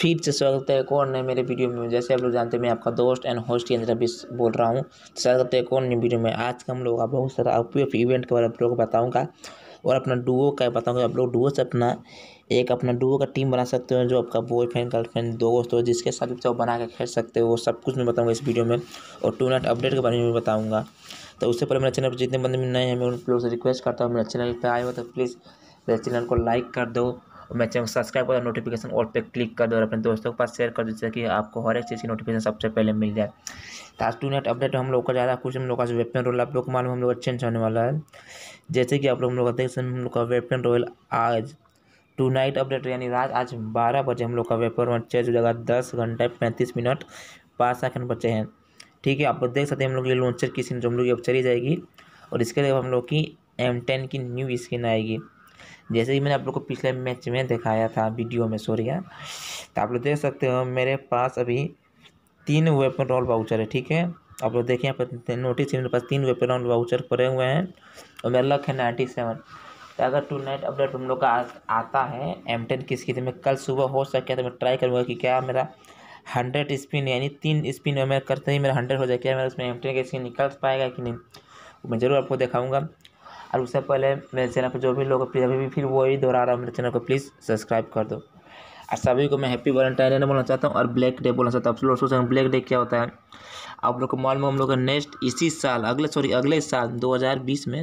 फिर से स्वागत है कौन नए मेरे वीडियो में जैसे आप लोग जानते हैं मैं आपका दोस्त एंड होस्ट इंद्र भी बोल रहा हूँ स्वागत है कौन वीडियो में आज का हम लोग का बहुत सारा अपीएफ इवेंट के बारे में आप लोग को बताऊँगा और अपना डुओ का बताऊँगा आप लोग डुओ से अपना एक अपना डुओ का टीम बना सकते हो जो आपका बॉयफ्रेंड गर्लफ्रेंड दोस्त हो जिसके साथ भी बना के खेल सकते हो वो सब कुछ मैं बताऊँगा इस वीडियो में और टू नाइट अपडेट के बारे में भी बताऊँगा तो उससे पहले मेरे चैनल पर जितने बंदे नए हैं मैं उन लोगों से रिक्वेस्ट करता हूँ मेरे चैनल पर आए हो तो प्लीज़ मेरे चैनल को लाइक कर दो और मेरे चैनल को सब्सक्राइब कर नोटिफिकेशन और पे क्लिक कर दो और अपने दोस्तों के पास शेयर कर दो जिससे कि आपको हर एक चीज़ की नोटिफिकेशन सबसे पहले मिल जाए तो आज टू नेट अपडेट हम लोग का ज़्यादा कुछ हम लोग का वेपन रोल आप लोग को मालूम हम लोग का चेंज होने वाला है जैसे कि आप लोग हम लोग का देख सकते हैं हम लोग का वेपन रोल आज टू नाइट अपडेट यानी रात आज बारह बजे हम लोग का वेपन रोल चेंज हो जाएगा दस घंटे पैंतीस मिनट पाँच सेकंड बचे हैं ठीक है आप देख सकते हैं हम लोग ये लॉन्चर की स्किन जो हम लोग की अब चली जाएगी और इसके अलावा हम लोग की एम टेन की न्यू स्किन आएगी जैसे कि मैंने आप लोग को पिछले मैच में दिखाया था वीडियो में सोरिया हाँ। तो आप लोग देख सकते हो मेरे पास अभी तीन वेपन रोल वाउचर है ठीक है आप लोग देखिए यहाँ पर नोटिस मेरे पास तीन वेपन रोल वाउचर पड़े हुए हैं और मेरा लक है नाइन्टी सेवन तो अगर टू नाइट अपडेट हम लोग का आ, आता है एम टेन की स्थिति में कल सुबह हो सके तो मैं ट्राई करूँगा कि क्या मेरा हंड्रेड स्पिन यानी तीन स्पिन में करते ही मेरा हंड्रेड हो जाए क्या मेरा उसमें एम टेन का स्किन निकल पाएगा कि नहीं मैं ज़रूर आपको दिखाऊँगा और उससे पहले मेरे चैनल पर जो भी लोग प्लीज अभी भी फिर वही दोहरा रहा हूँ मेरे चैनल को प्लीज़ सब्सक्राइब कर दो और सभी को मैं हैप्पी वैलेंटाइन डे बोलना चाहता हूँ और ब्लैक डे बोलना चाहता हूँ आप लोग सोच रहे ब्लैक डे क्या होता है आप लोग को मालूम हम लोग का नेक्स्ट इसी साल अगले सॉरी अगले साल दो में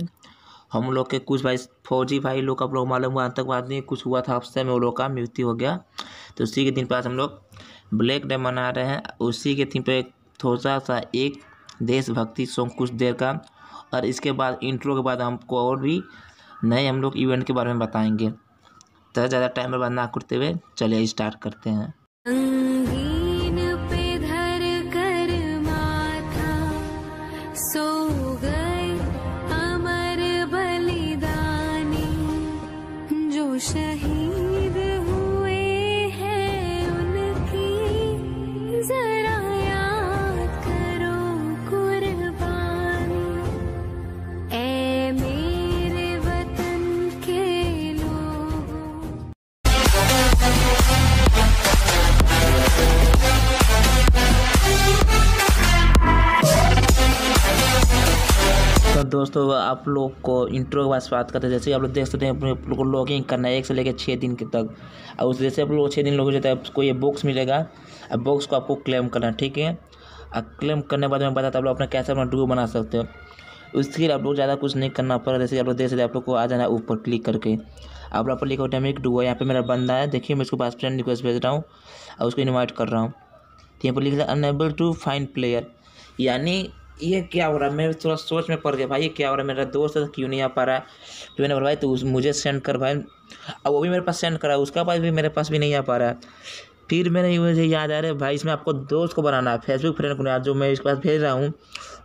हम लोग के कुछ भाई फौजी भाई लोग आप लोग मालूम हुआ आतंकवादी कुछ हुआ था आपसे में वो लोग का मृत्यु हो गया तो उसी के दिन पर हम लोग ब्लैक डे मना रहे हैं उसी के दिन पर थोड़ा सा एक देशभक्ति सॉन्ग कुछ देर का और इसके बाद इंट्रो के बाद हमको और भी नए हम लोग इवेंट के बारे में बताएंगे तो ज़्यादा टाइम बर्बाद ना करते हुए चलिए स्टार्ट करते हैं दोस्तों आप लोग को इंट्रो के बाद बात करते हैं जैसे आप लोग देख सकते हैं अपने लोग को लॉगिंग करना है एक से लेकर छः दिन के तक और उस जैसे आप लोग छः दिन लोग जाता है आपको ये बॉक्स मिलेगा और बॉक्स को आपको क्लेम करना है ठीक है और क्लेम करने के बाद मैं बताता आप लोग अपना कैसे अपना डू बना सकते हो उसके लिए आप लोग ज़्यादा कुछ नहीं करना पड़ा जैसे आप लोग देख सकते आप लोग को आ जाना है ऊपर क्लिक करके आप लोग पर लिखा होता है यहाँ पर मेरा बंदा है देखिए मैं उसको पास फ्रेंड रिक्वेस्ट भेज रहा हूँ और उसको इन्वाइट कर रहा हूँ तो यहाँ पर लिखा अनेबल टू फाइंड प्लेयर यानी ये क्या हो रहा है मैं थोड़ा सोच में पड़ गया भाई ये क्या हो रहा है मेरा दोस्त है तो क्यों नहीं आ पा रहा है क्यों तो मैंने भाई तो मुझे सेंड कर भाई अब वो भी मेरे पास सेंड करा उसका पास भी मेरे पास भी नहीं आ पा रहा है फिर मैंने मुझे याद आ रहा है भाई इसमें आपको दोस्त को बनाना है फेसबुक फ्रेंड को नहीं जो मैं इसके पास भेज रहा हूँ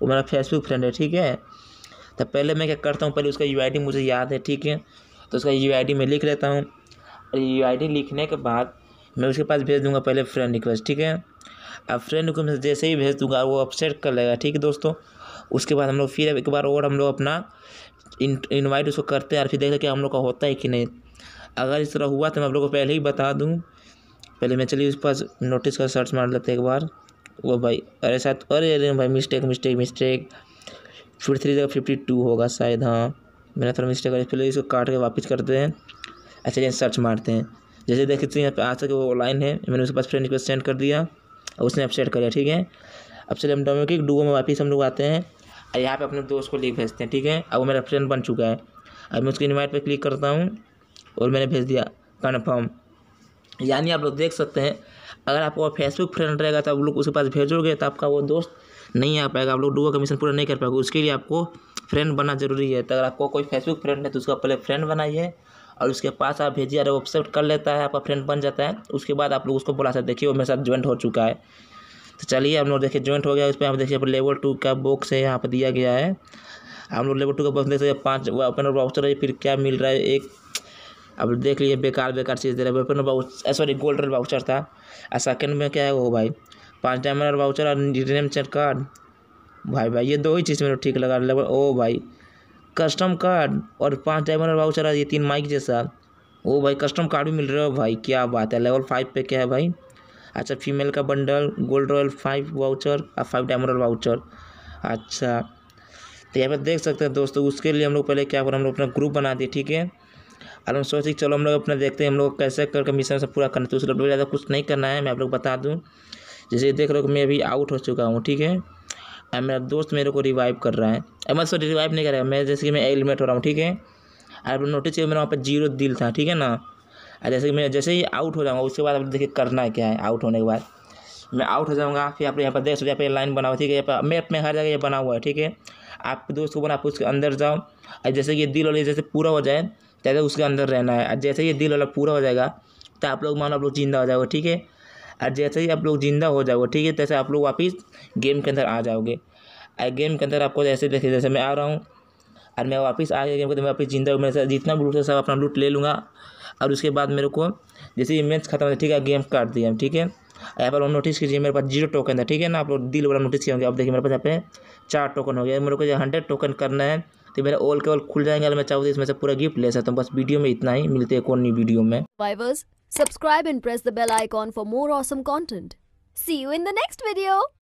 वो मेरा फेसबुक फ्रेंड है ठीक है तो पहले मैं क्या करता हूँ पहले उसका यू मुझे याद है ठीक है तो उसका यू मैं लिख लेता हूँ और यू लिखने के बाद मैं उसके पास भेज दूँगा पहले फ्रेंड रिक्वेस्ट ठीक है अब फ्रेंड को मैं जैसे ही भेज दूंगा वो अपसेट कर लेगा ठीक है दोस्तों उसके बाद हम लोग फिर एक बार और हम लोग अपना इन्वाइट उसको करते हैं और फिर देखते हैं कि हम लोग का होता है कि नहीं अगर इस तरह हुआ तो मैं आप लोग को पहले ही बता दूँ पहले मैं चलिए उस पास नोटिस का सर्च मार लेते एक बार वो भाई अरे साथ अरे अरे भाई मिस्टेक मिस्टेक मिस्टेक फिर थ्री जगह फिफ्टी टू होगा शायद हाँ मैंने थोड़ा मिस्टेक कर पहले इसको काट के वापस करते हैं अच्छा ये सर्च मारते हैं जैसे देखते हैं यहाँ पे आ सके वो ऑनलाइन है मैंने उसके पास फ्रेंड रिक्वेस्ट सेंड कर दिया उसने अपसेट कर दिया ठीक है अपसेट हम डोमियो के डुओ में वापस हम लोग आते हैं और यहाँ पे अपने दोस्त को लिख भेजते हैं ठीक है अब वो मेरा फ्रेंड बन चुका है अब मैं उसकी इन्वाइट पर क्लिक करता हूँ और मैंने भेज दिया कन्फर्म यानी आप लोग देख सकते हैं अगर आपको फेसबुक फ्रेंड रहेगा तो आप लोग उसके पास भेजोगे तो आपका वो दोस्त नहीं आ पाएगा आप लोग डुओ कमीशन पूरा नहीं कर पाएगा उसके लिए आपको फ्रेंड बनना जरूरी है तो अगर आपको कोई फेसबुक फ्रेंड है तो उसका पहले फ्रेंड बनाइए और उसके पास आप भेजिए अरे एक्सेप्ट कर लेता है आपका फ्रेंड बन जाता है उसके बाद आप लोग उसको बुला सकते देखिए वो मेरे साथ ज्वाइंट हो चुका है तो चलिए हम लोग देखिए ज्वाइंट हो गया उस पर आप देखिए लेवल टू का बॉक्स है यहाँ पर दिया गया है हम लोग लेवल टू का बॉक्स देख सकते पाँच ओपन और वाउचर है फिर क्या मिल रहा है एक अब देख लीजिए बेकार बेकार चीज़ दे रहा है weapon vouch sorry gold voucher था और सेकेंड में क्या है वो भाई पाँच डायमंड और वाउचर और कार्ड भाई भाई ये दो ही चीज़ मेरे को ठीक लगा लेवल ओ भाई कस्टम कार्ड और पाँच डायमंड वाउचर है ये तीन माइक जैसा ओ भाई कस्टम कार्ड भी मिल रहा है भाई क्या बात है लेवल फाइव पे क्या है भाई अच्छा फीमेल का bundle gold royal five voucher और फाइव डायमंड वाउचर अच्छा तो यहाँ पर देख सकते हैं दोस्तों उसके लिए हम लोग पहले क्या करें हम लोग अपना ग्रुप बना दिए ठीक है और हम सोचे चलो हम लोग अपना देखते हैं हम लोग कैसे करके मिशन से पूरा करना तो उसके ज़्यादा कुछ नहीं करना है मैं आप लोग बता दूँ जैसे देख रहे हो मैं अभी आउट हो चुका हूँ ठीक है मेरा दोस्त मेरे को रिवाइव कर रहा है मैं सॉरी रिवाइव नहीं कर रहा है मैं जैसे कि मैं एलिमेट हो रहा हूँ ठीक है आप नोटिस किया मेरा वहाँ पर जीरो दिल था ठीक है ना जैसे कि मैं जैसे ही आउट हो जाऊँगा उसके बाद आप देखिए करना क्या है आउट होने के बाद मैं आउट हो जाऊँगा फिर आप यहाँ पर देख सकते यहाँ पर लाइन बना हुआ ठीक है यहाँ पर मैप में हर जगह ये बना हुआ है ठीक है आप दोस्त को बना आप उसके अंदर जाओ और जैसे ये दिल वाले जैसे पूरा हो जाए तैसे तो उसके अंदर रहना है जैसे ये दिल वाला पूरा हो जाएगा तो आप लोग मानो आप लोग जिंदा हो जाएगा ठीक है और जैसे ही आप लोग जिंदा हो जाओगे ठीक है तैसे आप लोग वापस गेम के अंदर आ जाओगे और गेम के अंदर आपको जैसे देखिए जैसे मैं आ रहा हूँ और मैं वापस आ गया गेम के अंदर वापस जिंदा हूँ मेरे साथ जितना लूट है सब अपना लूट ले लूँगा और उसके बाद मेरे को जैसे ही मैच खत्म होता ठीक है गेम काट दिया ठीक है यहाँ पर नोटिस कीजिए मेरे पास जीरो टोकन है ठीक है ना आप लोग दिल वाला नोटिस किया होंगे आप देखिए मेरे पास यहाँ पे चार टोकन हो गया मेरे को जो हंड्रेड टोकन करना है तो मेरा ऑल ऑल खुल जाएंगे अगर मैं चाहूँ तो इसमें से पूरा गिफ्ट ले सकता हूँ बस वीडियो में इतना ही मिलते हैं कौन नहीं वीडियो में Subscribe and press the bell icon for more awesome content. See you in the next video.